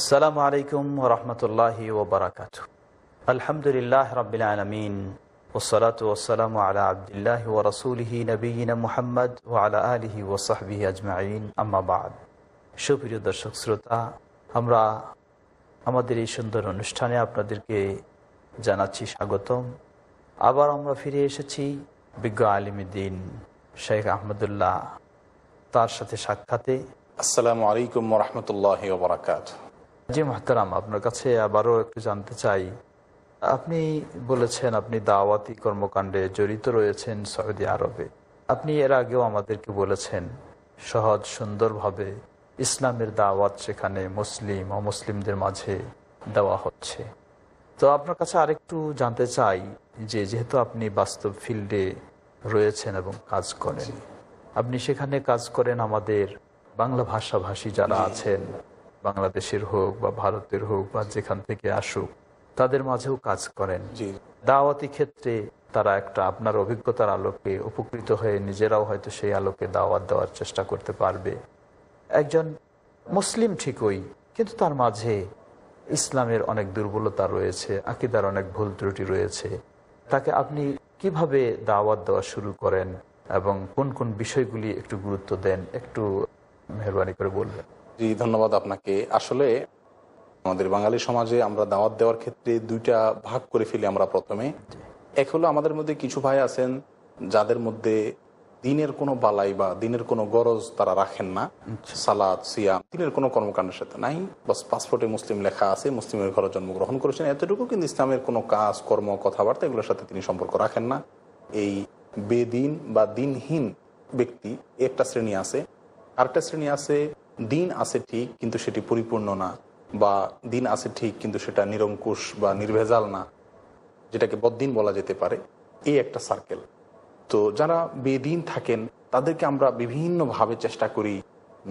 আসসালামু আলাইকুম রহমতুল্লাহ ওবরাকাত আলহামদুলিল্লাহ রবিল আলমিন ওসলাত ওসালাম আলা আবদুল্লাহ ও রসুলহি নবীন মোহাম্মদ ও আলা আলহি ওসাহবি আজমাইন আম্মাবাদ সুপ্রিয় দর্শক শ্রোতা আমরা আমাদের এই সুন্দর অনুষ্ঠানে আপনাদেরকে জানাচ্ছি স্বাগতম আবার আমরা ফিরে এসেছি বিজ্ঞ আলিমুদ্দিন শেখ আহমদুল্লাহ তার সাথে সাক্ষাতে আসসালামু আলাইকুম রহমতুল্লাহ ওবরাকাত জি মাহতারাম আপনার কাছে আবারও একটু জানতে চাই আপনি বলেছেন আপনি দাওয়াতি কর্মকাণ্ডে জড়িত রয়েছেন সৌদি আরবে আপনি এর আগেও আমাদেরকে বলেছেন সহজ সুন্দরভাবে ইসলামের দাওয়াত সেখানে মুসলিম ও মুসলিমদের মাঝে দেওয়া হচ্ছে তো আপনার কাছে আরেকটু জানতে চাই যে যেহেতু আপনি বাস্তব ফিল্ডে রয়েছেন এবং কাজ করেন আপনি সেখানে কাজ করেন আমাদের বাংলা ভাষাভাষী যারা আছেন বাংলাদেশের হোক বা ভারতের হোক বা যেখান থেকে আসুক তাদের মাঝেও কাজ করেন দাওয়াতি ক্ষেত্রে তারা একটা আপনার অভিজ্ঞতার আলোকে উপকৃত হয়ে নিজেরাও হয়তো সেই আলোকে দাওয়াত দেওয়ার চেষ্টা করতে পারবে একজন মুসলিম ঠিকই কিন্তু তার মাঝে ইসলামের অনেক দুর্বলতা রয়েছে আকিদার অনেক ভুল ত্রুটি রয়েছে তাকে আপনি কিভাবে দাওয়াত দেওয়া শুরু করেন এবং কোন কোন বিষয়গুলি একটু গুরুত্ব দেন একটু মেহরবানি করে বলবেন জি ধন্যবাদ আপনাকে আসলে আমাদের বাঙালি সমাজে আমরা দাওয়াত দেওয়ার ক্ষেত্রে দুইটা ভাগ করে ফেলি আমরা প্রথমে এক হলো আমাদের মধ্যে কিছু ভাই আছেন যাদের মধ্যে দিনের কোনো বালাই বা দিনের কোনো গরজ তারা রাখেন না আচ্ছা। সালাদ সিয়াম দিনের কোনো কর্মকাণ্ডের সাথে নাই বাস পাসপোর্টে মুসলিম লেখা আছে মুসলিমের ঘরে জন্মগ্রহণ করেছেন এতটুকু কিন্তু ইসলামের কোনো কাজ কর্ম কথাবার্তা এগুলোর সাথে তিনি সম্পর্ক রাখেন না এই বেদিন বা দিনহীন ব্যক্তি একটা শ্রেণী আছে আরেকটা শ্রেণী আছে দিন আছে ঠিক কিন্তু সেটি পরিপূর্ণ না বা দিন আছে ঠিক কিন্তু সেটা নিরঙ্কুশ বা নির্ভেজাল না যেটাকে বদ্দিন বলা যেতে পারে এই একটা সার্কেল তো যারা বেদিন থাকেন তাদেরকে আমরা বিভিন্নভাবে চেষ্টা করি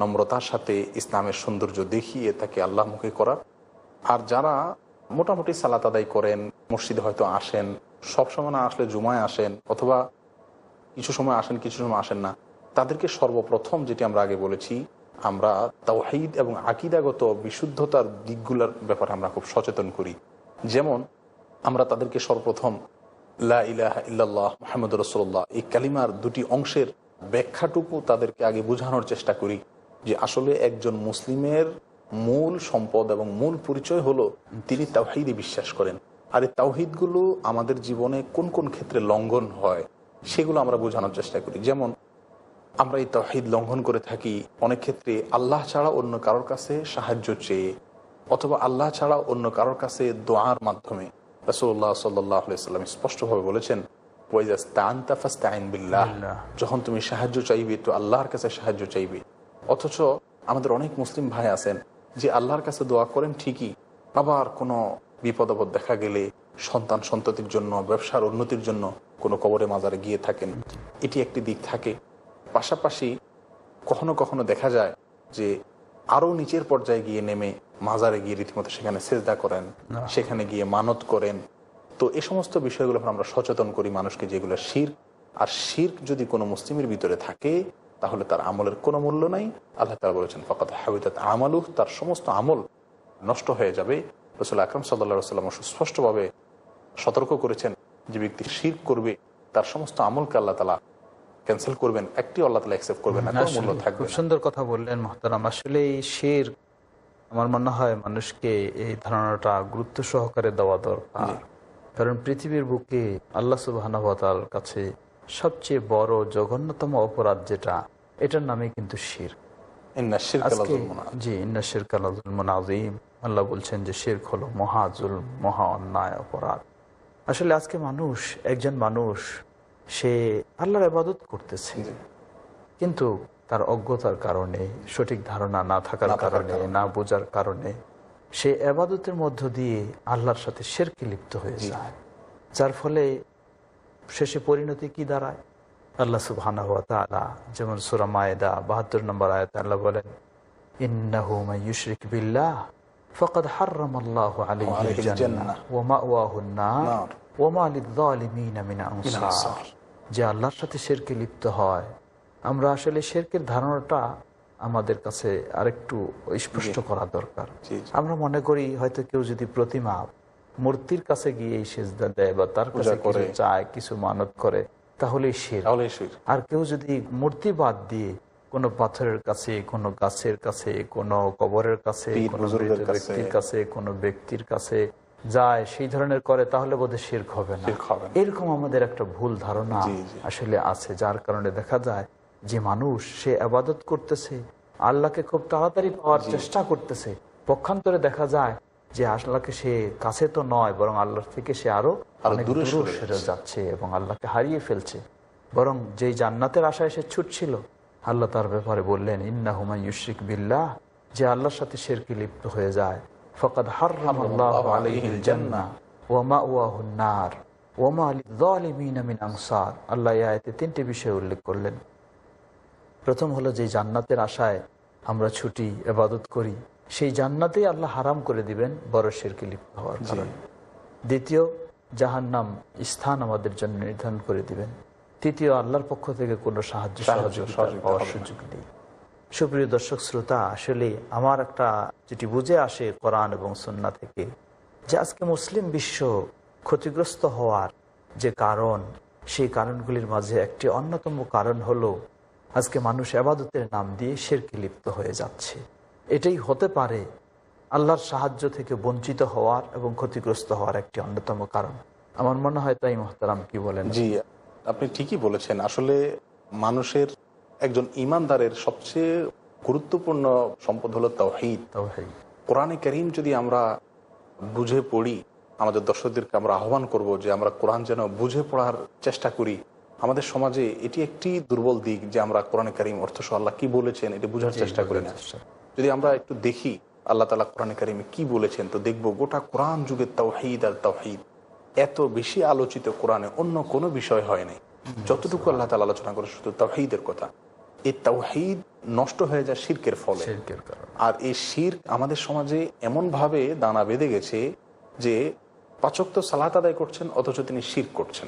নম্রতার সাথে ইসলামের সৌন্দর্য দেখিয়ে তাকে মুখে করার আর যারা মোটামুটি সালাত আদায় করেন মসজিদে হয়তো আসেন সবসময় না আসলে জুমায় আসেন অথবা কিছু সময় আসেন কিছু সময় আসেন না তাদেরকে সর্বপ্রথম যেটি আমরা আগে বলেছি আমরা তাওহিদ এবং আকিদাগত বিশুদ্ধতার দিকগুলোর ব্যাপারে আমরা খুব সচেতন করি যেমন আমরা তাদেরকে সর্বপ্রথম লা ইলাহা ইল্লাল্লাহ মোহাম্মদ রসোল্লাহ এই কালিমার দুটি অংশের ব্যাখ্যাটুকু তাদেরকে আগে বোঝানোর চেষ্টা করি যে আসলে একজন মুসলিমের মূল সম্পদ এবং মূল পরিচয় হলো তিনি তাওহিদে বিশ্বাস করেন আর এই তাওহিদগুলো আমাদের জীবনে কোন কোন ক্ষেত্রে লঙ্ঘন হয় সেগুলো আমরা বোঝানোর চেষ্টা করি যেমন আমরা এই তহিদ লঙ্ঘন করে থাকি অনেক ক্ষেত্রে আল্লাহ ছাড়া অন্য কারোর কাছে সাহায্য চেয়ে অথবা আল্লাহ ছাড়া অন্য কারোর কাছে দোয়ার মাধ্যমে রাসুল্লাহ সাল্লাম স্পষ্টভাবে বলেছেন বিল্লাহ যখন তুমি সাহায্য চাইবে তো আল্লাহর কাছে সাহায্য চাইবে অথচ আমাদের অনেক মুসলিম ভাই আছেন যে আল্লাহর কাছে দোয়া করেন ঠিকই আবার কোনো বিপদ আপদ দেখা গেলে সন্তান সন্ততির জন্য ব্যবসার উন্নতির জন্য কোনো কবরে মাজারে গিয়ে থাকেন এটি একটি দিক থাকে পাশাপাশি কখনো কখনো দেখা যায় যে আরও নিচের পর্যায়ে গিয়ে নেমে মাজারে গিয়ে রীতিমতো সেখানে সেজদা করেন সেখানে গিয়ে মানত করেন তো এ সমস্ত বিষয়গুলো আমরা সচেতন করি মানুষকে যেগুলো শির আর শির্ক যদি কোনো মুসলিমের ভিতরে থাকে তাহলে তার আমলের কোনো মূল্য নাই আল্লাহ তালা বলেছেন ফকাত হাবিদাত আমালু তার সমস্ত আমল নষ্ট হয়ে যাবে রসুল আকরম সাল্লা সাল্লাম সুস্পষ্টভাবে সতর্ক করেছেন যে ব্যক্তি শির করবে তার সমস্ত আমলকে আল্লাহ তালা ক্যান্সেল করবেন একটি আল্লাহ তালা অ্যাকসেপ্ট করবেন না মূল্য থাকবে খুব সুন্দর কথা বললেন মহতারাম আসলে এই শের আমার মনে হয় মানুষকে এই ধারণাটা গুরুত্ব সহকারে দেওয়া দরকার কারণ পৃথিবীর বুকে আল্লা সুবাহতাল কাছে সবচেয়ে বড় জঘন্যতম অপরাধ যেটা এটার নামে কিন্তু শির জি ইন্না শির কালাজুলমন আজিম আল্লাহ বলছেন যে শের হলো মহাজুল মহা অন্যায় অপরাধ আসলে আজকে মানুষ একজন মানুষ সে আল্লাহর আবাদত করতেছে কিন্তু তার অজ্ঞতার কারণে সঠিক ধারণা না থাকার কারণে না বোঝার কারণে সে আবাদতের মধ্য দিয়ে আল্লাহর সাথে শেরকে লিপ্ত হয়ে যায় যার ফলে শেষে পরিণতি কি দাঁড়ায় আল্লাহ সুবাহ যেমন সুরা যেমন সুরামায়দা বাহাত্তর নম্বর আয়তা আল্লাহ বলেন ইন্নাহুমা ইউশরিক বিল্লাহ আলী ওমা যে আল্লাহর সাথে শেরকে লিপ্ত হয় আমরা আসলে শেরকের ধারণাটা আমাদের কাছে আরেকটু স্পষ্ট করা দরকার আমরা মনে করি হয়তো কেউ যদি প্রতিমা মূর্তির কাছে গিয়ে এই সেজদা দেয় বা তার কাছে কিছু চায় কিছু মানত করে তাহলে শের আর কেউ যদি মূর্তি বাদ দিয়ে কোনো পাথরের কাছে কোনো গাছের কাছে কোনো কবরের কাছে কোনো ব্যক্তির কাছে কোনো ব্যক্তির কাছে যায় সেই ধরনের করে তাহলে বোধহয় শির্ক হবে না এরকম আমাদের একটা ভুল ধারণা আসলে আছে যার কারণে দেখা যায় যে মানুষ সে আবাদত করতেছে আল্লাহকে খুব তাড়াতাড়ি পাওয়ার চেষ্টা করতেছে পক্ষান্তরে দেখা যায় যে আল্লাহকে সে কাছে তো নয় বরং আল্লাহর থেকে সে আরো অনেক যাচ্ছে এবং আল্লাহকে হারিয়ে ফেলছে বরং যে জান্নাতের আশায় সে ছুটছিল আল্লাহ তার ব্যাপারে বললেন ইন্না হুমায়ুশিক বিল্লাহ যে আল্লাহর সাথে শেরকি লিপ্ত হয়ে যায় হারাম তিনটি বিষয় উল্লেখ করলেন প্রথম হলো যে জান্নাতের আশায় আমরা ছুটি এবাদত করি সেই জান্নাতেই আল্লাহ হারাম করে দিবেন বড় শিরকে লিপ্ত হওয়ার কারণে দ্বিতীয় জাহান্নাম স্থান আমাদের জন্য নির্ধারণ করে দিবেন তৃতীয় আল্লাহর পক্ষ থেকে কোনো সাহায্য সাহায্য পাওয়ার সুযোগ নেই সুপ্রিয় দর্শক শ্রোতা আসলে আমার একটা যেটি বুঝে আসে কোরআন এবং সন্না থেকে যে আজকে মুসলিম বিশ্ব ক্ষতিগ্রস্ত হওয়ার যে কারণ সেই কারণগুলির মাঝে একটি অন্যতম কারণ হলো আজকে মানুষ আবাদতের নাম দিয়ে শেরকে লিপ্ত হয়ে যাচ্ছে এটাই হতে পারে আল্লাহর সাহায্য থেকে বঞ্চিত হওয়ার এবং ক্ষতিগ্রস্ত হওয়ার একটি অন্যতম কারণ আমার মনে হয় তাই মহতারাম কি বলেন জি আপনি ঠিকই বলেছেন আসলে মানুষের একজন ইমানদারের সবচেয়ে গুরুত্বপূর্ণ সম্পদ হলো তাওহিদ কোরআনে করিম যদি আমরা বুঝে পড়ি আমাদের দর্শকদেরকে আমরা আহ্বান করব যে আমরা কোরআন যেন বুঝে পড়ার চেষ্টা করি আমাদের সমাজে এটি একটি দুর্বল দিক যে আমরা কোরআনে করিম অর্থস আল্লাহ কি বলেছেন এটি বোঝার চেষ্টা করি না যদি আমরা একটু দেখি আল্লাহ তালা কোরআনে কারিমে কি বলেছেন তো দেখব গোটা কোরআন যুগের তাওহিদ আর তাওহিদ এত বেশি আলোচিত কোরআনে অন্য কোনো বিষয় হয়নি যতটুকু আল্লাহ তালা আলোচনা করে শুধু তাওহিদের কথা এই তাওহিদ নষ্ট হয়ে যায় শির্কের ফলে আর এই শির আমাদের সমাজে এমনভাবে দানা বেঁধে গেছে যে পাচক তো সালাত আদায় করছেন অথচ তিনি শির করছেন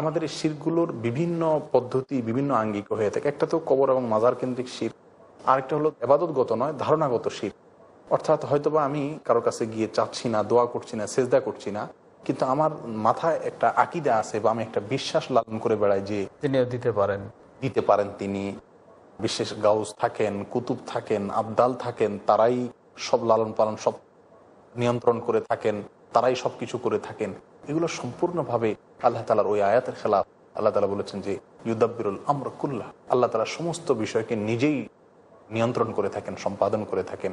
আমাদের এই শিরগুলোর বিভিন্ন পদ্ধতি বিভিন্ন আঙ্গিক হয়ে থাকে একটা তো কবর এবং মাজার কেন্দ্রিক শির আরেকটা হলো এবাদতগত নয় ধারণাগত শির অর্থাৎ হয়তোবা আমি কারোর কাছে গিয়ে চাচ্ছি না দোয়া করছি না সেজদা করছি না কিন্তু আমার মাথায় একটা আকিদা আছে বা আমি একটা বিশ্বাস লালন করে বেড়াই যে তিনি দিতে পারেন দিতে পারেন তিনি বিশেষ গাউজ থাকেন কুতুব থাকেন আবদাল থাকেন তারাই সব লালন পালন সব নিয়ন্ত্রণ করে থাকেন তারাই সব কিছু করে থাকেন এগুলো সম্পূর্ণভাবে আল্লাহ তালার ওই আয়াতের খেলাফ আল্লাহ তালা বলেছেন যে ইউদাব্বিরুল আমরকুল্লাহ আল্লাহ তালা সমস্ত বিষয়কে নিজেই নিয়ন্ত্রণ করে থাকেন সম্পাদন করে থাকেন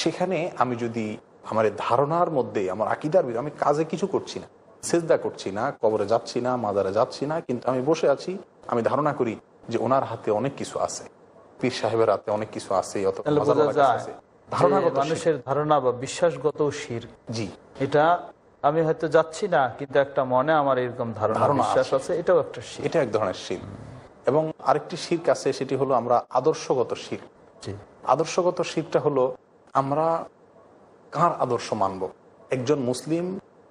সেখানে আমি যদি আমার ধারণার মধ্যে আমার আকিদার আমি কাজে কিছু করছি না সেজদা করছি না কবরে যাচ্ছি না মাজারে যাচ্ছি না কিন্তু আমি বসে আছি আমি ধারণা করি যে ওনার হাতে অনেক কিছু আছে পীর সাহেবের হাতে অনেক কিছু আছে মানুষের ধারণা বা বিশ্বাসগত শির জি এটা আমি হয়তো যাচ্ছি না কিন্তু একটা মনে আমার এরকম ধারণা বিশ্বাস আছে এটাও একটা শির এটা এক ধরনের শির এবং আরেকটি শির আছে সেটি হলো আমরা আদর্শগত শির আদর্শগত শিরটা হলো আমরা কার আদর্শ মানব একজন মুসলিম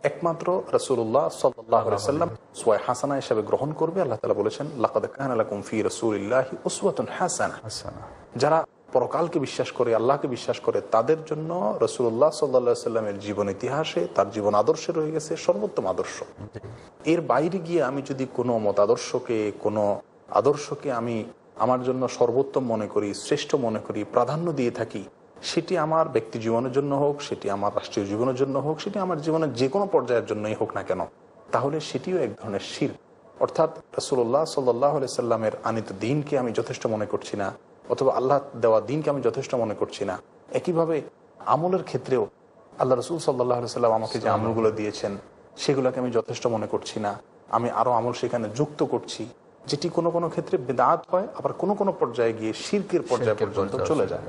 একমাত্র রসুল্লাহ সাল্লাম সোয়াই হাসানা হিসাবে গ্রহণ করবে আল্লাহ তালা বলেছেন লাকাদি রসুল্লাহি উসওয়াতুন হাসানা যারা পরকালকে বিশ্বাস করে আল্লাহকে বিশ্বাস করে তাদের জন্য রসুল্লাহ সাল্লা সাল্লামের জীবন ইতিহাসে তার জীবন আদর্শে রয়ে গেছে সর্বোত্তম আদর্শ এর বাইরে গিয়ে আমি যদি কোনো মতাদর্শকে কোনো আদর্শকে আমি আমার জন্য সর্বোত্তম মনে করি শ্রেষ্ঠ মনে করি প্রাধান্য দিয়ে থাকি সেটি আমার ব্যক্তি জীবনের জন্য হোক সেটি আমার রাষ্ট্রীয় জীবনের জন্য হোক সেটি আমার জীবনের যে কোনো পর্যায়ের জন্যই হোক না কেন তাহলে সেটিও এক ধরনের শির অর্থাৎ রসুল্লাহ সাল্লাহ সাল্লামের আনিত দিনকে আমি যথেষ্ট মনে করছি না অথবা আল্লাহ দেওয়া দিনকে আমি যথেষ্ট মনে করছি না একইভাবে আমলের ক্ষেত্রেও আল্লাহ রসুল সাল্লাহ সাল্লাম আমাকে যে আমলগুলো দিয়েছেন সেগুলোকে আমি যথেষ্ট মনে করছি না আমি আরও আমল সেখানে যুক্ত করছি যেটি কোনো কোনো ক্ষেত্রে বেদাত হয় আবার কোনো কোনো পর্যায়ে গিয়ে শির্কের পর্যায়ে পর্যন্ত চলে যায়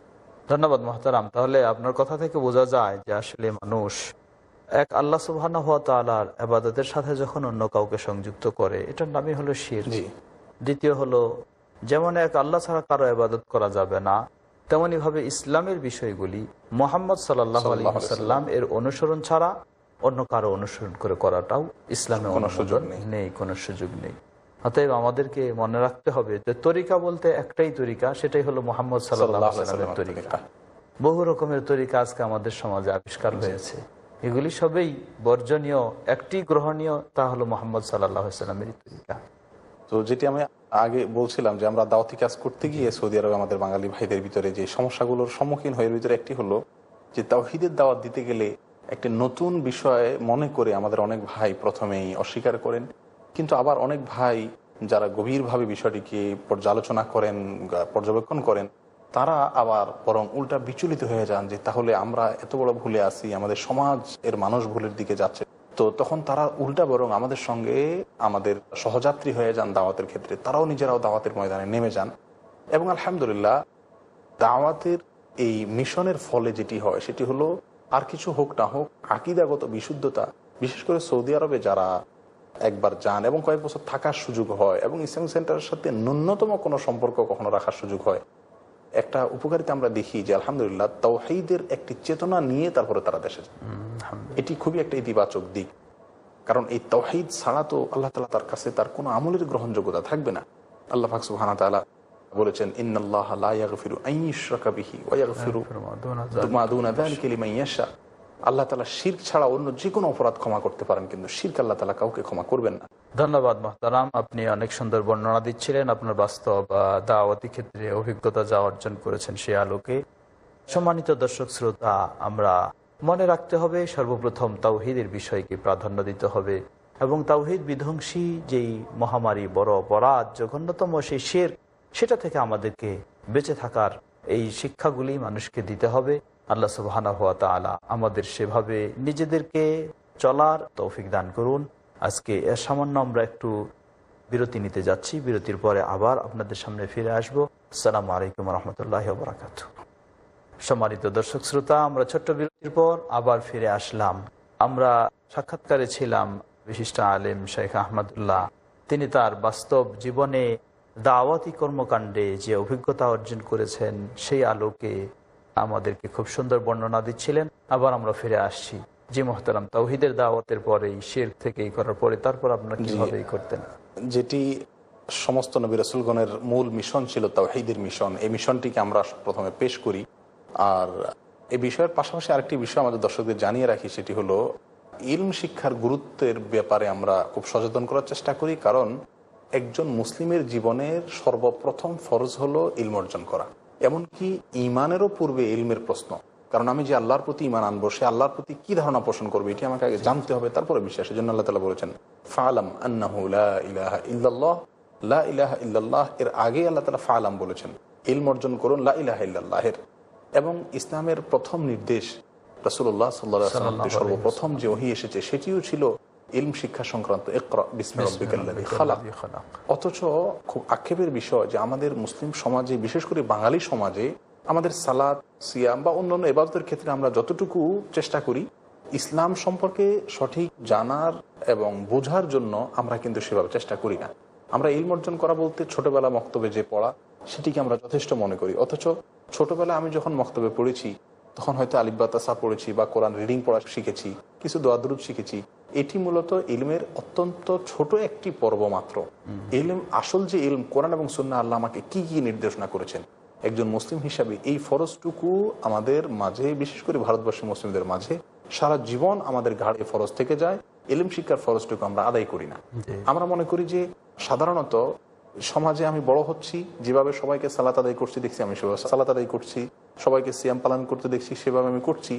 ধন্যবাদ মহতারাম তাহলে আপনার কথা থেকে বোঝা যায় যে আসলে মানুষ এক আল্লাহ সুবাহানা হওয়া তালার আবাদতের সাথে যখন অন্য কাউকে সংযুক্ত করে এটার নামই হলো শির দ্বিতীয় হলো যেমন এক আল্লাহ ছাড়া কারো আবাদত করা যাবে না ভাবে ইসলামের বিষয়গুলি মোহাম্মদ সাল্লাহ আলহিহাসাল্লাম এর অনুসরণ ছাড়া অন্য কারো অনুসরণ করে করাটাও ইসলামের অনুসরণ নেই কোনো সুযোগ নেই অতএব আমাদেরকে মনে রাখতে হবে যে তরিকা বলতে একটাই তরিকা সেটাই হলো মোহাম্মদ সাল্লামের তরিকা বহু রকমের তরিকা আজকে আমাদের সমাজে আবিষ্কার হয়েছে এগুলি সবেই বর্জনীয় একটি গ্রহণীয় তা হলো মোহাম্মদ সাল্লামের তরিকা তো যেটি আমি আগে বলছিলাম যে আমরা দাওয়াতি কাজ করতে গিয়ে সৌদি আরবে আমাদের বাঙালি ভাইদের ভিতরে যে সমস্যাগুলোর সম্মুখীন হয়ে ভিতরে একটি হলো যে তাওহিদের দাওয়াত দিতে গেলে একটি নতুন বিষয়ে মনে করে আমাদের অনেক ভাই প্রথমেই অস্বীকার করেন কিন্তু আবার অনেক ভাই যারা গভীরভাবে বিষয়টিকে পর্যালোচনা করেন পর্যবেক্ষণ করেন তারা আবার বরং উল্টা বিচলিত হয়ে যান যে তাহলে আমরা এত বড় ভুলে আসি আমাদের সমাজ এর মানুষ ভুলের দিকে যাচ্ছে তো তখন তারা উল্টা বরং আমাদের সঙ্গে আমাদের সহযাত্রী হয়ে যান দাওয়াতের ক্ষেত্রে তারাও নিজেরাও দাওয়াতের ময়দানে নেমে যান এবং আলহামদুলিল্লাহ দাওয়াতের এই মিশনের ফলে যেটি হয় সেটি হলো আর কিছু হোক না হোক আকিদাগত বিশুদ্ধতা বিশেষ করে সৌদি আরবে যারা একবার যান এবং কয়েক বছর থাকার সুযোগ হয় এবং ইসলামিক সেন্টারের সাথে ন্যূনতম কোনো সম্পর্ক কখনো রাখার সুযোগ হয় একটা উপকারিতা আমরা দেখি যে আলহামদুলিল্লাহ তাওহাইদের একটি চেতনা নিয়ে তারপরে তারা দেশে এটি খুবই একটা ইতিবাচক দিক কারণ এই তহিদ ছাড়া তো আল্লাহ তালা তার কাছে তার কোনো আমলের গ্রহণযোগ্যতা থাকবে না আল্লাহ ফাকসু হানা তালা বলেছেন ইন্নআল্লাহ আল্লাহ তালা শির ছাড়া অন্য যে কোনো অপরাধ ক্ষমা করতে পারেন কিন্তু শির্ক আল্লাহ তালা কাউকে ক্ষমা করবেন না ধন্যবাদ মাহতারাম আপনি অনেক সুন্দর বর্ণনা দিচ্ছিলেন আপনার বাস্তব দাওয়াতি ক্ষেত্রে অভিজ্ঞতা যা অর্জন করেছেন সে আলোকে সম্মানিত দর্শক শ্রোতা আমরা মনে রাখতে হবে সর্বপ্রথম তাওহিদের বিষয়কে প্রাধান্য দিতে হবে এবং তাওহিদ বিধ্বংসী যেই মহামারী বড় অপরাধ জঘন্যতম সেই শের সেটা থেকে আমাদেরকে বেঁচে থাকার এই শিক্ষাগুলি মানুষকে দিতে হবে আল্লাহ সুবাহ আমাদের সেভাবে নিজেদেরকে চলার তৌফিক দান করুন আজকে সামান্য আমরা একটু বিরতি নিতে যাচ্ছি বিরতির পরে আবার আপনাদের সামনে ফিরে আসব সালাম আলাইকুম রহমতুল্লাহ বারাকাত সম্মানিত দর্শক শ্রোতা আমরা ছোট্ট বিরতির পর আবার ফিরে আসলাম আমরা সাক্ষাৎকারে ছিলাম বিশিষ্ট আলেম শেখ আহমদুল্লাহ তিনি তার বাস্তব জীবনে দাওয়াতি কর্মকাণ্ডে যে অভিজ্ঞতা অর্জন করেছেন সেই আলোকে আমাদেরকে খুব সুন্দর বর্ণনা দিচ্ছিলেন আবার আমরা ফিরে আসছি জি মোহতারাম তাওহিদের দাওয়াতের পরেই শের থেকেই করার পরে তারপর আপনার কিভাবে করতেন যেটি সমস্ত নবী রসুলগণের মূল মিশন ছিল তাওহিদের মিশন এই মিশনটিকে আমরা প্রথমে পেশ করি আর এই বিষয়ের পাশাপাশি আরেকটি বিষয় আমাদের দর্শকদের জানিয়ে রাখি সেটি হলো ইলম শিক্ষার গুরুত্বের ব্যাপারে আমরা খুব সচেতন করার চেষ্টা করি কারণ একজন মুসলিমের জীবনের সর্বপ্রথম ফরজ হলো ইলম অর্জন করা এমনকি ইমানেরও পূর্বে ইলমের প্রশ্ন কারণ আমি যে আল্লাহর প্রতি ইমান আনবো সে আল্লাহর প্রতি কি ধারণা পোষণ করবে এটি আমাকে আগে জানতে হবে তারপরে বিশ্বাসের জন্য আল্লাহ তালা বলেছেন ফালাম আন্নাহ ইলাহা ইল্লাল্লাহ লা ইলাহা ইল্লাল্লাহ এর আগে আল্লাহ তালা ফালাম বলেছেন ইলম অর্জন করুন লাহ ইহের এবং ইসলামের প্রথম নির্দেশ রাসুল্লাহ সাল্লাহ সর্বপ্রথম যে ওহি এসেছে সেটিও ছিল ইলম শিক্ষা সংক্রান্ত অথচ খুব আক্ষেপের বিষয় যে আমাদের মুসলিম সমাজে বিশেষ করে বাঙালি সমাজে আমাদের সালাদ সিয়াম বা অন্যান্য এবাদতের ক্ষেত্রে আমরা যতটুকু চেষ্টা করি ইসলাম সম্পর্কে সঠিক জানার এবং বোঝার জন্য আমরা কিন্তু সেভাবে চেষ্টা করি না আমরা ইলম অর্জন করা বলতে ছোটবেলা মক্তবে যে পড়া সেটিকে আমরা যথেষ্ট মনে করি অথচ ছোটবেলা আমি যখন মক্তবে পড়েছি তখন হয়তো আলিব্বাতাসা পড়েছি বা কোরআন রিডিং পড়া শিখেছি কিছু দোয়াদুরুদ শিখেছি এটি মূলত ইলমের অত্যন্ত ছোট একটি পর্ব মাত্র ইলম আসল যে ইলম কোরআন এবং সুন্না আল্লাহ আমাকে কি কি নির্দেশনা করেছেন একজন মুসলিম হিসাবে এই ফরজটুকু আমাদের মাঝে বিশেষ করে ভারতবর্ষের মুসলিমদের মাঝে সারা জীবন আমাদের ঘাড়ে ফরজ থেকে যায় এলিম শিক্ষার ফরজটুকু আমরা আদায় করি না আমরা মনে করি যে সাধারণত সমাজে আমি বড় হচ্ছি যেভাবে সবাইকে সালাত আদায় করছি দেখছি আমি সেভাবে সালাত আদায় করছি সবাইকে সিয়াম পালন করতে দেখছি সেভাবে আমি করছি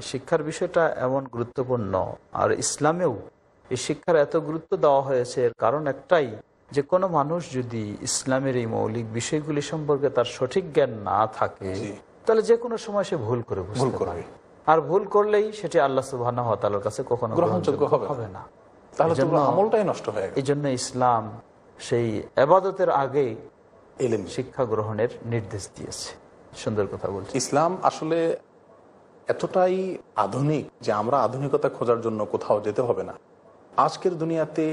শিক্ষার বিষয়টা এমন গুরুত্বপূর্ণ আর ইসলামেও এই শিক্ষার এত গুরুত্ব দেওয়া হয়েছে এর কারণ একটাই যে কোনো মানুষ যদি ইসলামের এই মৌলিক বিষয়গুলি সম্পর্কে তার সঠিক জ্ঞান না থাকে তাহলে যে কোনো সময় সে ভুল করে ভুল করবে আর ভুল করলেই সেটি আল্লাহ সুবাহর কাছে কখনো গ্রহণযোগ্য হবে না এই জন্য ইসলাম সেই আবাদতের আগে শিক্ষা গ্রহণের নির্দেশ দিয়েছে সুন্দর কথা বলছি ইসলাম আসলে এতটাই আধুনিক যে আমরা আধুনিকতা খোঁজার জন্য কোথাও যেতে হবে না আজকের দুনিয়াতে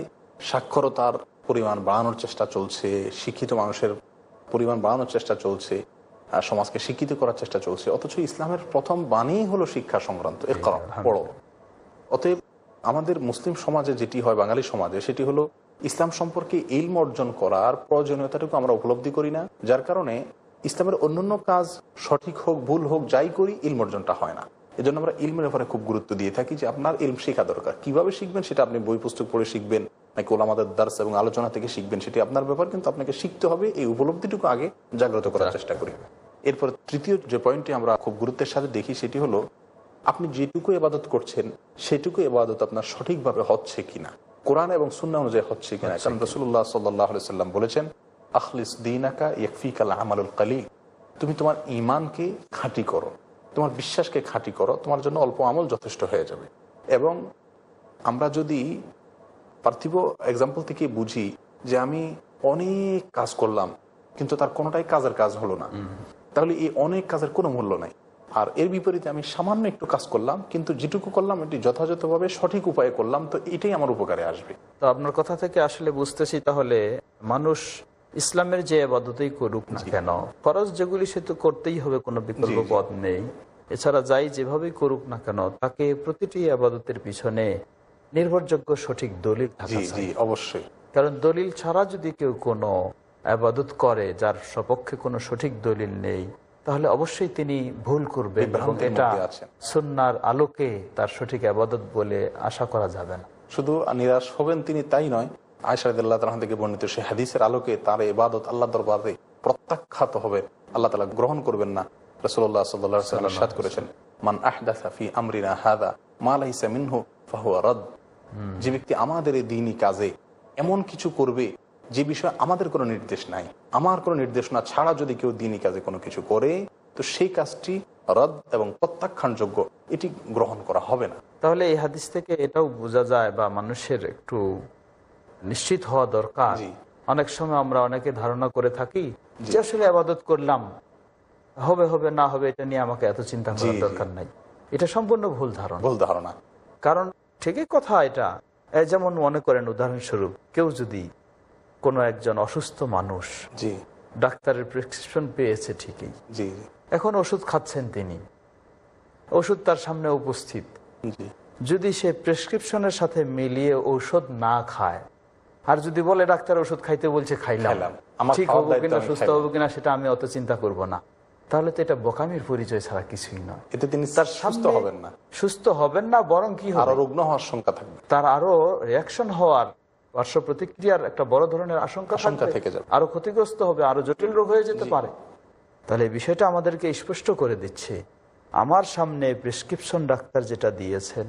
সাক্ষরতার পরিমাণ বাড়ানোর চেষ্টা চলছে শিক্ষিত মানুষের পরিমাণ বাড়ানোর চেষ্টা চলছে সমাজকে শিক্ষিত করার চেষ্টা চলছে অথচ ইসলামের প্রথম বাণী হলো শিক্ষা সংক্রান্ত পড়ো অতএব আমাদের মুসলিম সমাজে যেটি হয় বাঙালি সমাজে সেটি হলো ইসলাম সম্পর্কে ইলম অর্জন করার প্রয়োজনীয়তাটুকু আমরা উপলব্ধি করি না যার কারণে ইসলামের অন্য কাজ সঠিক হোক ভুল হোক যাই করি ইলম অর্জনটা হয় না এজন্য আমরা ইলমের ব্যাপারে খুব গুরুত্ব দিয়ে থাকি যে আপনার ইলম শেখা দরকার কিভাবে শিখবেন সেটা আপনি বই পুস্তক পড়ে শিখবেন নাকি ওলামাদের দার্স এবং আলোচনা থেকে শিখবেন সেটি আপনার ব্যাপার কিন্তু আপনাকে শিখতে হবে এই উপলব্ধিটুকু আগে জাগ্রত করার আচ্ছা। চেষ্টা করি এরপর তৃতীয় যে পয়েন্টটি আমরা খুব গুরুত্বের সাথে দেখি সেটি হলো আপনি যেটুকু এবাদত করছেন সেটুকু এবাদত আপনার সঠিকভাবে হচ্ছে কিনা কোরআন এবং সুন্না অনুযায়ী হচ্ছে কিনা কারণ রসুল্লাহ সাল্লাহ সাল্লাম বলেছেন আখলিস দিন আকা ইয়কফিক আল আমালুল কালি তুমি তোমার ইমানকে খাঁটি করো তোমার বিশ্বাসকে খাঁটি করো তোমার জন্য অল্প আমল যথেষ্ট হয়ে যাবে এবং আমরা যদি পার্থিব এক্সাম্পল থেকে বুঝি যে আমি অনেক কাজ করলাম কিন্তু তার কোনোটাই কাজের কাজ হলো না তাহলে এই অনেক কাজের কোনো মূল্য নাই আর এর বিপরীতে আমি সামান্য একটু কাজ করলাম কিন্তু যেটুকু করলাম এটি যথাযথভাবে সঠিক উপায়ে করলাম তো এটাই আমার উপকারে আসবে তো আপনার কথা থেকে আসলে বুঝতেছি তাহলে মানুষ ইসলামের যে আবাদতেই করুক না কেন ফরজ যেগুলি সে তো করতেই হবে কোনো বিকল্প পথ নেই এছাড়া যাই যেভাবেই করুক না কেন তাকে প্রতিটি আবাদতের পিছনে নির্ভরযোগ্য সঠিক দলিল অবশ্যই কারণ দলিল ছাড়া যদি কেউ কোনো আবাদত করে যার সপক্ষে কোনো সঠিক দলিল নেই তাহলে অবশ্যই তিনি ভুল করবে এবং এটা সুনার আলোকে তার সঠিক আবাদত বলে আশা করা যাবে না শুধু নিরাশ হবেন তিনি তাই নয় আয়সারদুল্লাহ থেকে বর্ণিত সেই হাদিসের আলোকে তার ইবাদত আল্লাহ দরবারে প্রত্যাখ্যাত হবে আল্লাহ তালা গ্রহণ করবেন না রসুল্লাহ সাল্লাহ করেছেন মান যে ব্যক্তি আমাদের এই দিনই কাজে এমন কিছু করবে যে বিষয়ে আমাদের কোনো নির্দেশ নাই আমার কোনো নির্দেশনা ছাড়া যদি কেউ দিনই কাজে কোনো কিছু করে তো সেই কাজটি রদ এবং প্রত্যাখ্যানযোগ্য এটি গ্রহণ করা হবে না তাহলে এই হাদিস থেকে এটাও বোঝা যায় বা মানুষের একটু নিশ্চিত হওয়া দরকার অনেক সময় আমরা অনেকে ধারণা করে থাকি যে আসলে আবাদত করলাম হবে হবে না হবে এটা নিয়ে আমাকে এত চিন্তা করার দরকার নাই এটা সম্পূর্ণ ভুল ধারণা ভুল ধারণা কারণ ঠিকই কথা এটা যেমন মনে করেন উদাহরণস্বরূপ কেউ যদি কোনো একজন অসুস্থ মানুষ ডাক্তারের প্রেসক্রিপশন পেয়েছে ঠিকই জি এখন ওষুধ খাচ্ছেন তিনি ওষুধ তার সামনে উপস্থিত যদি সে প্রেসক্রিপশনের সাথে মিলিয়ে ঔষধ না খায় আর যদি বলে ডাক্তার ওষুধ খাইতে বলছে খাইলাম ঠিক হবো কিনা সুস্থ হবো কিনা সেটা আমি অত চিন্তা করব না তাহলে তো এটা বোকামির পরিচয় ছাড়া কিছুই নয় এতে তিনি তার সুস্থ হবেন না সুস্থ হবেন না বরং কি হবে রুগ্ন হওয়ার সংখ্যা থাকবে তার আরো রিয়াকশন হওয়ার পার্শ্ব প্রতিক্রিয়ার একটা বড় ধরনের আশঙ্কা থেকে যাবে আরো ক্ষতিগ্রস্ত হবে আরো জটিল রোগ হয়ে যেতে পারে তাহলে এই বিষয়টা আমাদেরকে স্পষ্ট করে দিচ্ছে আমার সামনে প্রেসক্রিপশন ডাক্তার যেটা দিয়েছেন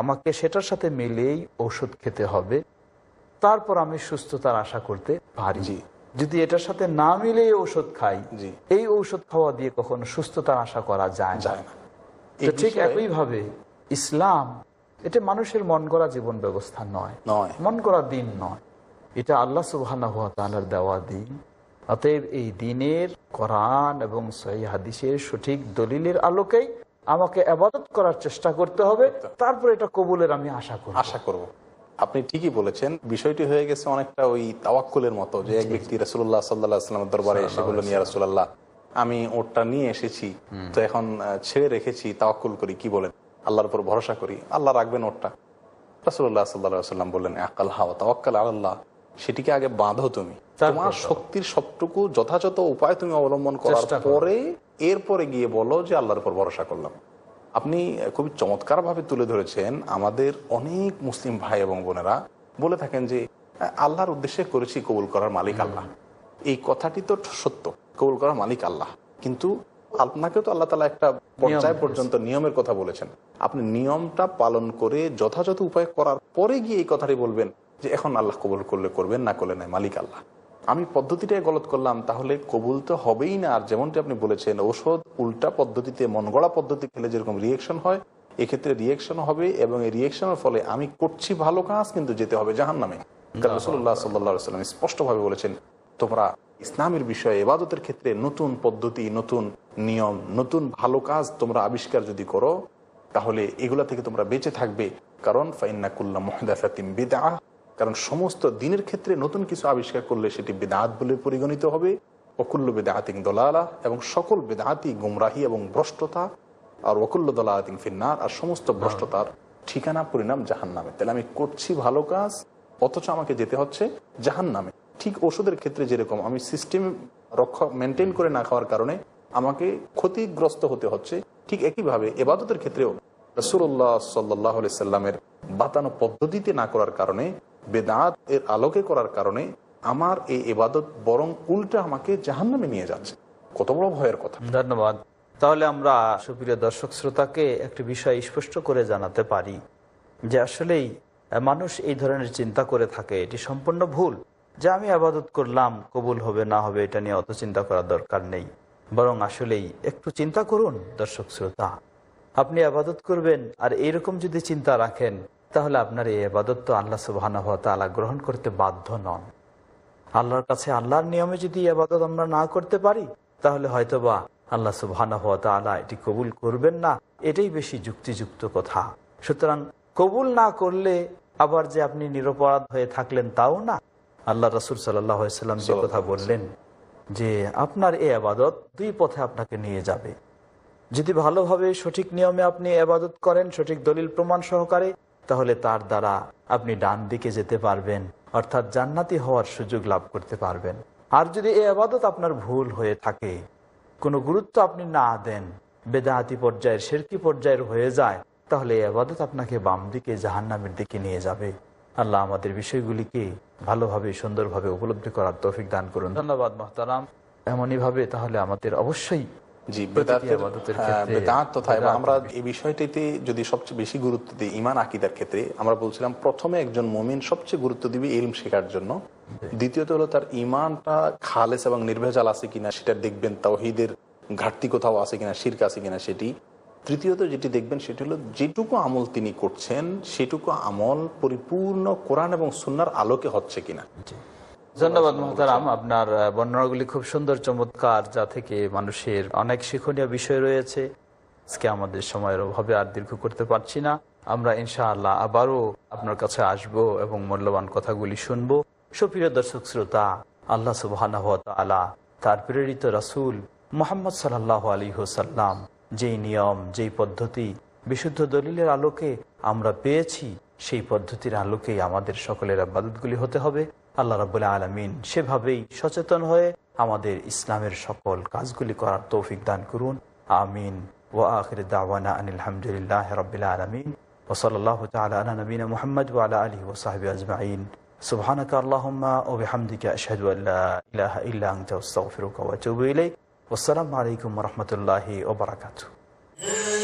আমাকে সেটার সাথে মিলেই ওষুধ খেতে হবে তারপর আমি সুস্থতার আশা করতে পারি যদি এটার সাথে না মিলে ঔষধ খাই এই ঔষধ খাওয়া দিয়ে কখনো সুস্থতার আশা করা যায় না ঠিক একইভাবে ইসলাম এটা মানুষের মন করা জীবন ব্যবস্থা নয় নয় মন করা দিন নয় এটা আল্লাহ সুবাহর দেওয়া দিন অতএব এই দিনের কোরআন এবং সহি হাদিসের সঠিক দলিলের আলোকেই আমাকে আবাদত করার চেষ্টা করতে হবে তারপর এটা কবুলের আমি আশা করব আশা করব আপনি ঠিকই বলেছেন বিষয়টি হয়ে গেছে অনেকটা ওই তাওয়াক্কুলের মতো যে এক ব্যক্তি রাসুল্লাহ সাল্লাহ আসলামের দরবারে এসে বললেন নিয়ে রাসুল্লাহ আমি ওটা নিয়ে এসেছি তো এখন ছেড়ে রেখেছি তাওয়াক্কুল করি কি বলেন আল্লাহর উপর ভরসা করি আল্লাহ রাখবেন ওটা রাসুল্লাহ সাল্লাহ সাল্লাম বললেন আকাল হাওয়া তাওয়াক্কাল আল্লাহ সেটিকে আগে বাঁধো তুমি তোমার শক্তির সবটুকু যথাযথ উপায় তুমি অবলম্বন করার পরে এরপরে গিয়ে বলো যে আল্লাহর উপর ভরসা করলাম আপনি খুবই চমৎকারভাবে তুলে ধরেছেন আমাদের অনেক মুসলিম ভাই এবং বোনেরা বলে থাকেন যে আল্লাহর উদ্দেশ্যে করেছি কবুল করার মালিক আল্লাহ এই কথাটি তো সত্য কবুল করার মালিক আল্লাহ কিন্তু আপনাকে তো আল্লাহ তালা একটা পর্যায় পর্যন্ত নিয়মের কথা বলেছেন আপনি নিয়মটা পালন করে যথাযথ উপায় করার পরে গিয়ে এই কথাটি বলবেন যে এখন আল্লাহ কবুল করলে করবেন না করলে নাই মালিক আল্লাহ আমি পদ্ধতিটাই গলত করলাম তাহলে কবুল তো হবেই না আর যেমনটি আপনি বলেছেন ঔষধ উল্টা পদ্ধতিতে মনগড়া পদ্ধতি খেলে যেরকম রিয়েকশন হয় এক্ষেত্রে রিয়েকশন হবে এবং এই রিয়েকশনের ফলে আমি করছি ভালো কাজ কিন্তু যেতে হবে জাহান নামে রসুল্লাহ সাল্লাম স্পষ্টভাবে বলেছেন তোমরা ইসলামের বিষয়ে এবাদতের ক্ষেত্রে নতুন পদ্ধতি নতুন নিয়ম নতুন ভালো কাজ তোমরা আবিষ্কার যদি করো তাহলে এগুলা থেকে তোমরা বেঁচে থাকবে কারণ ফাইনাকুল্লা ফাইন্নাকুল্লা ফাতিম বিদা কারণ সমস্ত দিনের ক্ষেত্রে নতুন কিছু আবিষ্কার করলে সেটি বেদাত বলে পরিগণিত হবে অকুল্ল বেদাহাতিং দলালা এবং সকল বেদাহাতি গুমরাহি এবং ভ্রষ্টতা আর অকুল্ল দলাহাতিং ফিন্নার আর সমস্ত হ্যাঁ। ভ্রষ্টতার ঠিকানা পরিণাম জাহান নামে তাহলে আমি করছি ভালো কাজ অথচ আমাকে যেতে হচ্ছে জাহান নামে ঠিক ওষুধের ক্ষেত্রে যেরকম আমি সিস্টেম রক্ষা মেনটেন করে না খাওয়ার কারণে আমাকে ক্ষতিগ্রস্ত হতে হচ্ছে ঠিক একইভাবে এবাদতের ক্ষেত্রেও রসুল্লাহ সাল্লাহ সাল্লামের বাতানো পদ্ধতিতে না করার কারণে বেদাত এর আলোকে করার কারণে আমার এই এবাদত বরং উল্টা আমাকে নামে নিয়ে যাচ্ছে কত বড় ভয়ের কথা ধন্যবাদ তাহলে আমরা সুপ্রিয় দর্শক শ্রোতাকে একটি বিষয় স্পষ্ট করে জানাতে পারি যে আসলেই মানুষ এই ধরনের চিন্তা করে থাকে এটি সম্পূর্ণ ভুল যে আমি আবাদত করলাম কবুল হবে না হবে এটা নিয়ে অত চিন্তা করার দরকার নেই বরং আসলেই একটু চিন্তা করুন দর্শক শ্রোতা আপনি আবাদত করবেন আর এইরকম যদি চিন্তা রাখেন তাহলে আপনার এই আবাদত তো আল্লাহ সুবাহ তালা গ্রহণ করতে বাধ্য নন আল্লাহর কাছে আল্লাহর নিয়মে যদি আবাদত আমরা না করতে পারি তাহলে হয়তো বা আল্লাহ সুবাহ তালা এটি কবুল করবেন না এটাই বেশি যুক্তিযুক্ত কথা সুতরাং কবুল না করলে আবার যে আপনি নিরপরাধ হয়ে থাকলেন তাও না আল্লাহ রসুল সাল্লাম যে কথা বললেন যে আপনার এই আবাদত দুই পথে আপনাকে নিয়ে যাবে যদি ভালোভাবে সঠিক নিয়মে আপনি আবাদত করেন সঠিক দলিল প্রমাণ সহকারে তাহলে তার দ্বারা আপনি ডান দিকে যেতে পারবেন অর্থাৎ জান্নাতি হওয়ার সুযোগ লাভ করতে পারবেন আর যদি এই আবাদত আপনার ভুল হয়ে থাকে কোনো গুরুত্ব আপনি না দেন বেদাহাতি পর্যায়ের শেরকি পর্যায়ের হয়ে যায় তাহলে এই আবাদত আপনাকে বাম দিকে জাহান্নামের দিকে নিয়ে যাবে আল্লাহ আমাদের বিষয়গুলিকে ভালোভাবে সুন্দরভাবে উপলব্ধি করার তৌফিক দান করুন ধন্যবাদ মহতারাম এমনইভাবে তাহলে আমাদের অবশ্যই হ্যাঁ, আমরা এই বিষয়টিতে যদি সবচেয়ে বেশি গুরুত্ব দিই ইমান আকিদার ক্ষেত্রে আমরা বলছিলাম প্রথমে একজন সবচেয়ে গুরুত্ব দিবে ইলম শেখার জন্য দ্বিতীয়ত হলো তার ইমানটা খালেস এবং নির্ভেজাল আছে কিনা সেটা দেখবেন তাওহিদের ঘাটতি কোথাও আছে কিনা শির্ক আছে কিনা সেটি তৃতীয়ত যেটি দেখবেন সেটি হলো যেটুকু আমল তিনি করছেন সেটুকু আমল পরিপূর্ণ কোরআন এবং সুনার আলোকে হচ্ছে কিনা ধন্যবাদ মহতারাম আপনার বর্ণনাগুলি খুব সুন্দর চমৎকার যা থেকে মানুষের অনেক শিক্ষণীয় বিষয় রয়েছে আজকে আমাদের সময়ের অভাবে আর দীর্ঘ করতে পারছি না আমরা ইনশাআল্লাহ আবারও আপনার কাছে আসব এবং মূল্যবান কথাগুলি শুনব সুপ্রিয় দর্শক শ্রোতা আল্লাহ সুবাহ তার প্রেরিত রাসুল মোহাম্মদ সাল্লাহ আলী হোসাল্লাম যেই নিয়ম যেই পদ্ধতি বিশুদ্ধ দলিলের আলোকে আমরা পেয়েছি সেই পদ্ধতির আলোকেই আমাদের সকলের আবাদতগুলি হতে হবে আল্লাহ রাবুল্লাহ আলমিন সেভাবেই সচেতন হয়ে আমাদের ইসলামের সকল কাজগুলি করার তৌফিক দান করুন আমিন ও আখির দাওয়ানা আনিলামদুলিল্লাহ রবিল্লা আলমিন ওসলাল্লাহ তালা নবীন মোহাম্মদ ওয়ালা আলী ওসাহাব আজমাইন سبحانك اللهم وبحمدك أشهد أن لا إله إلا أنت أستغفرك وأتوب إليك والسلام عليكم ورحمة الله وبركاته